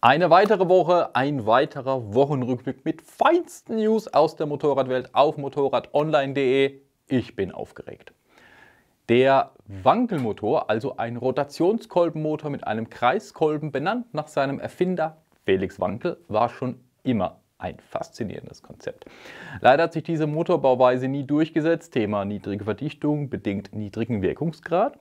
Eine weitere Woche, ein weiterer Wochenrückblick mit feinsten News aus der Motorradwelt auf motorradonline.de. Ich bin aufgeregt. Der Wankelmotor, also ein Rotationskolbenmotor mit einem Kreiskolben, benannt nach seinem Erfinder Felix Wankel, war schon immer ein faszinierendes Konzept. Leider hat sich diese Motorbauweise nie durchgesetzt, Thema niedrige Verdichtung bedingt niedrigen Wirkungsgrad.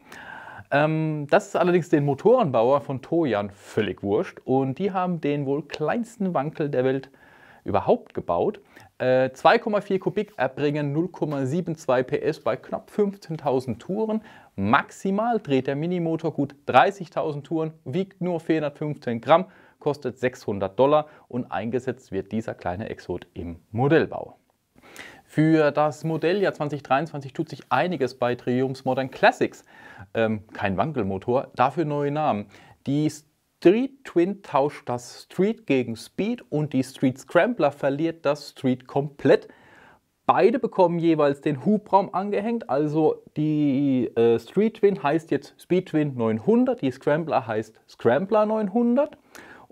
Ähm, das ist allerdings den Motorenbauer von Tojan völlig wurscht und die haben den wohl kleinsten Wankel der Welt überhaupt gebaut. Äh, 2,4 Kubik erbringen 0,72 PS bei knapp 15.000 Touren. Maximal dreht der Minimotor gut 30.000 Touren, wiegt nur 415 Gramm, kostet 600 Dollar und eingesetzt wird dieser kleine Exot im Modellbau. Für das Modelljahr 2023 tut sich einiges bei Triumphs Modern Classics. Ähm, kein Wankelmotor, dafür neue Namen. Die Street Twin tauscht das Street gegen Speed und die Street Scrambler verliert das Street komplett. Beide bekommen jeweils den Hubraum angehängt, also die äh, Street Twin heißt jetzt Speed Twin 900, die Scrambler heißt Scrambler 900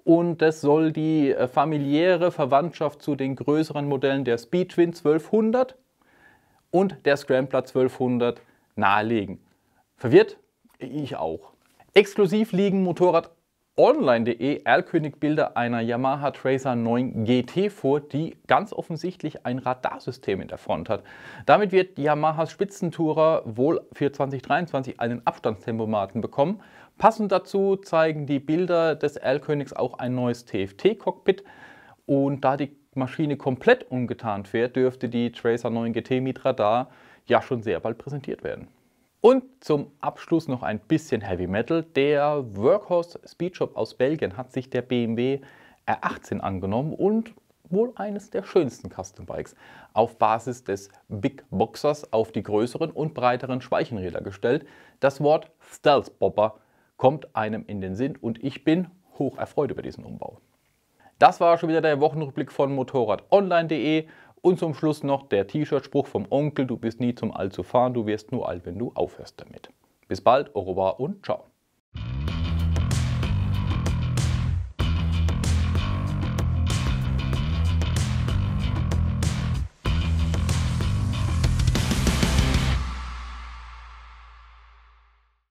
und das soll die äh, familiäre Verwandtschaft zu den größeren Modellen der Speedwin 1200 und der Scrambler 1200 nahelegen. Verwirrt? Ich auch. Exklusiv liegen Motorrad Online.de Erlkönig Bilder einer Yamaha Tracer 9 GT vor, die ganz offensichtlich ein Radarsystem in der Front hat. Damit wird Yamahas Spitzentourer wohl für 2023 einen Abstandstempomaten bekommen. Passend dazu zeigen die Bilder des Erlkönigs auch ein neues TFT-Cockpit. Und da die Maschine komplett umgetarnt wird, dürfte die Tracer 9 GT mit Radar ja schon sehr bald präsentiert werden. Und zum Abschluss noch ein bisschen Heavy Metal. Der Workhorse Speedshop aus Belgien hat sich der BMW R18 angenommen und wohl eines der schönsten Custom Bikes auf Basis des Big Boxers auf die größeren und breiteren Speichenräder gestellt. Das Wort Stealth Bopper kommt einem in den Sinn und ich bin hoch erfreut über diesen Umbau. Das war schon wieder der Wochenrückblick von motorradonline.de. Und zum Schluss noch der T-Shirt-Spruch vom Onkel, du bist nie zum Alt zu fahren, du wirst nur alt, wenn du aufhörst damit. Bis bald, au revoir und ciao.